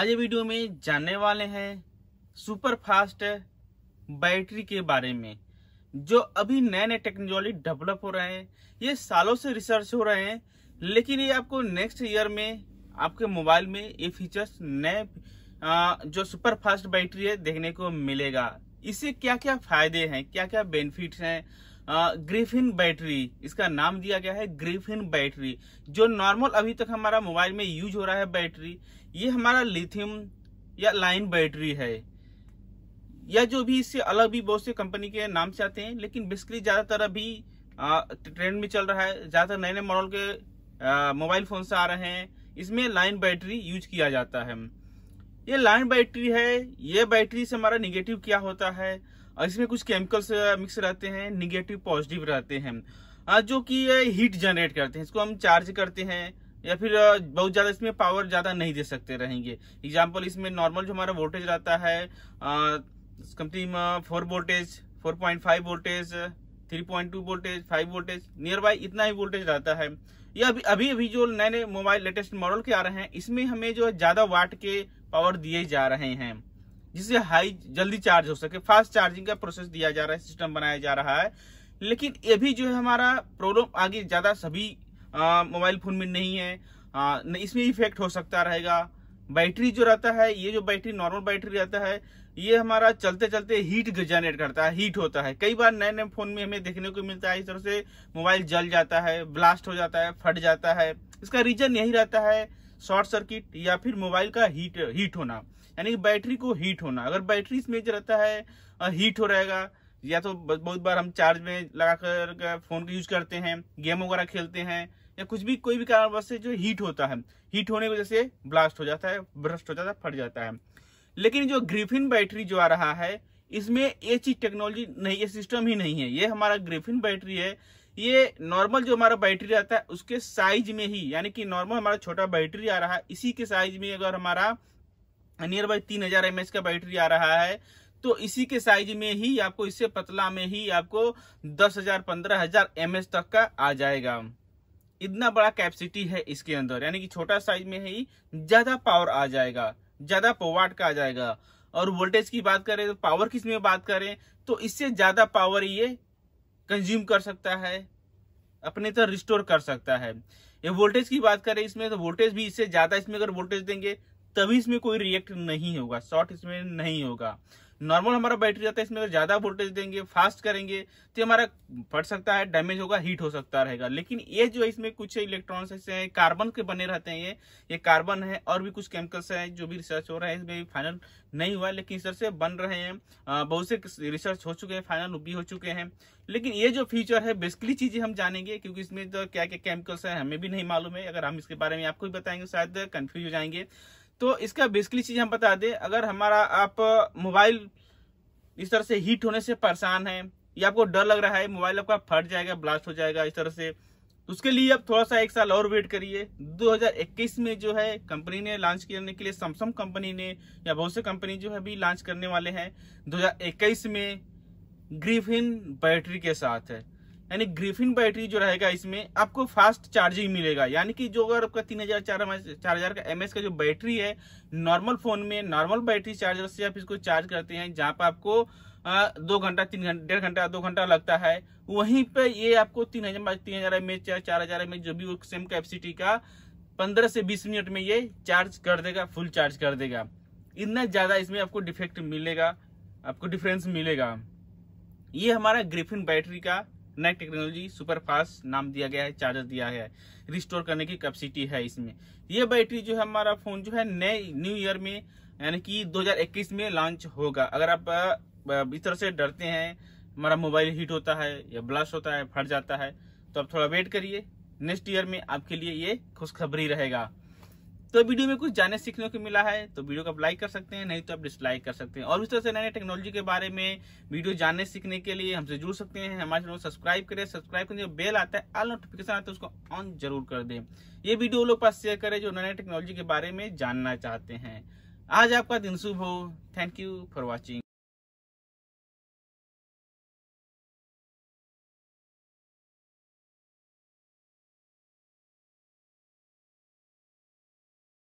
आज वीडियो में जानने वाले हैं सुपर फास्ट बैटरी के बारे में जो अभी नए नए टेक्नोलॉजी डेवलप हो रहे हैं ये सालों से रिसर्च हो रहे हैं लेकिन ये आपको नेक्स्ट ईयर में आपके मोबाइल में ये फीचर्स नए जो सुपर फास्ट बैटरी है देखने को मिलेगा इससे क्या क्या फायदे हैं क्या क्या बेनिफिट्स हैं ग्रीफिन बैटरी इसका नाम दिया गया है ग्रीफिन बैटरी जो नॉर्मल अभी तक हमारा मोबाइल में यूज हो रहा है बैटरी ये हमारा लिथियम या लाइन बैटरी है या जो भी इससे अलग भी बहुत से कंपनी के नाम से आते हैं लेकिन बेसिकली ज़्यादातर अभी ट्रेंड में चल रहा है ज़्यादातर नए नए मॉडल के मोबाइल फ़ोन से आ रहे हैं इसमें लाइन बैटरी यूज किया जाता है ये लाइन बैटरी है ये बैटरी से हमारा निगेटिव क्या होता है इसमें कुछ केमिकल्स मिक्स uh, रहते हैं निगेटिव पॉजिटिव रहते हैं जो कि हीट uh, जनरेट करते हैं इसको हम चार्ज करते हैं या फिर uh, बहुत ज़्यादा इसमें पावर ज़्यादा नहीं दे सकते रहेंगे एग्जाम्पल इसमें नॉर्मल जो हमारा वोल्टेज रहता है company four voltage four point five voltage three point two voltage five voltage nearby इतना ही वोल्टेज रहता है या अभी अभी अभी जो नए नए मोबाइल लेटेस्ट मॉडल के आ रहे हैं इसमें हमें जो ज़्यादा वाट के पावर दिए जा रहे हैं जिससे हाई जल्दी चार्ज हो सके फास्ट चार्जिंग का प्रोसेस दिया जा रहा है सिस्टम बनाया जा रहा है लेकिन ये भी जो है हमारा प्रॉब्लम आगे ज़्यादा सभी मोबाइल फ़ोन में नहीं है आ, इसमें इफेक्ट हो सकता रहेगा बैटरी जो रहता है ये जो बैटरी नॉर्मल बैटरी रहता है ये हमारा चलते चलते हीट जनरेट करता है हीट होता है कई बार नए नए फोन में हमें देखने को मिलता है इस तरह से मोबाइल जल जाता है ब्लास्ट हो जाता है फट जाता है इसका रीजन यही रहता है शॉर्ट सर्किट या फिर मोबाइल का हीट हीट होना यानी कि बैटरी को हीट होना अगर बैटरी इसमें रहता है हीट हो रहेगा या तो बहुत बार हम चार्ज में लगा कर फोन का यूज करते हैं गेम वगैरह खेलते हैं या कुछ भी कोई भी कारणवश से जो हीट होता है हीट होने की वजह से ब्लास्ट हो जाता है ब्रस्ट हो जाता है फट जाता है लेकिन जो ग्रीफिन बैटरी जो आ रहा है इसमें ये चीज टेक्नोलॉजी नहीं ये सिस्टम ही नहीं है ये हमारा ग्रिफिन बैटरी है ये नॉर्मल जो हमारा बैटरी रहता है उसके साइज में ही यानी कि नॉर्मल हमारा छोटा बैटरी आ रहा है इसी के साइज में अगर हमारा नियर बाई तीन हजार एम का बैटरी आ रहा है तो इसी के साइज में ही आपको इससे पतला में ही आपको दस हजार पंद्रह हजार एम तक का आ जाएगा इतना बड़ा कैपेसिटी है इसके अंदर यानी कि छोटा साइज में ही ज्यादा पावर आ जाएगा ज्यादा पोवाट का आ जाएगा और वोल्टेज की बात करें तो पावर किस में बात करें तो इससे ज्यादा पावर ये कंज्यूम कर सकता है अपने तरह रिस्टोर कर सकता है ये वोल्टेज की बात करें इसमें तो वोल्टेज भी इससे ज्यादा इसमें अगर वोल्टेज देंगे तभी इसमें कोई रिएक्ट नहीं होगा शॉर्ट इसमें नहीं होगा नॉर्मल हमारा बैटरी रहता है इसमें अगर ज़्यादा वोल्टेज देंगे फास्ट करेंगे तो हमारा फट सकता है डैमेज होगा हीट हो सकता रहेगा लेकिन ये जो इसमें कुछ इलेक्ट्रॉन्स ऐसे हैं कार्बन के बने रहते हैं ये ये कार्बन है और भी कुछ केमिकल्स हैं जो भी रिसर्च हो रहा है इसमें फाइनल नहीं हुआ लेकिन इस तरह से बन रहे हैं बहुत से रिसर्च हो चुके हैं फाइनल भी हो चुके हैं लेकिन ये जो फीचर है बेसिकली चीज़ें हम जानेंगे क्योंकि इसमें तो क्या क्या केमिकल्स है हमें भी नहीं मालूम है अगर हम इसके बारे में आपको भी बताएंगे शायद कन्फ्यूज हो जाएंगे तो इसका बेसिकली चीज हम बता दें अगर हमारा आप मोबाइल इस तरह से हीट होने से परेशान है या आपको डर लग रहा है मोबाइल आपका फट जाएगा ब्लास्ट हो जाएगा इस तरह से उसके लिए आप थोड़ा सा एक साल और वेट करिए 2021 में जो है कंपनी ने लॉन्च करने के लिए सैमसंग कंपनी ने या बहुत से कंपनी जो है अभी लॉन्च करने वाले हैं 2021 में ग्रीफिन बैटरी के साथ है यानी ग्रीफिन बैटरी जो रहेगा इसमें आपको फास्ट चार्जिंग मिलेगा यानी कि जो अगर आपका तीन हजार चार चार हजार का एम का जो बैटरी है नॉर्मल फोन में नॉर्मल बैटरी चार्जर से आप इसको चार्ज करते हैं जहां पर आपको दो घंटा तीन घंटा डेढ़ घंटा दो घंटा लगता है वहीं पर ये आपको तीन हजार तीन हजार एम चार हजार एम एच जो भी सेम कैपेसिटी का पंद्रह से बीस मिनट में ये चार्ज कर देगा फुल चार्ज कर देगा इतना ज़्यादा इसमें आपको डिफेक्ट मिलेगा आपको डिफरेंस मिलेगा ये हमारा ग्रिफिन बैटरी का नेक टेक्नोलॉजी सुपर फास्ट नाम दिया गया है चार्जर दिया है रिस्टोर करने की कैपेसिटी है इसमें ये बैटरी जो है हमारा फोन जो है नए न्यू ईयर में यानी कि 2021 में लॉन्च होगा अगर आप इस तरह से डरते हैं हमारा मोबाइल हीट होता है या ब्लास्ट होता है फट जाता है तो आप थोड़ा वेट करिए नेक्स्ट ईयर में आपके लिए ये खुशखबरी रहेगा तो वीडियो में कुछ जाने सीखने को मिला है तो वीडियो को आप लाइक कर सकते हैं नहीं तो आप डिसलाइक कर सकते हैं और इस तरह से नए नए टेक्नोलॉजी के बारे में वीडियो जानने सीखने के लिए हमसे जुड़ सकते हैं हमारे चैनल को सब्सक्राइब करें सब्सक्राइब करने बेल आता है ऑल नोटिफिकेशन आता है उसको ऑन जरूर कर दें ये वीडियो लोग पास शेयर करें जो नए नए टेक्नोलॉजी के बारे में जानना चाहते हैं आज आपका दिन शुभ हो थैंक यू फॉर वॉचिंग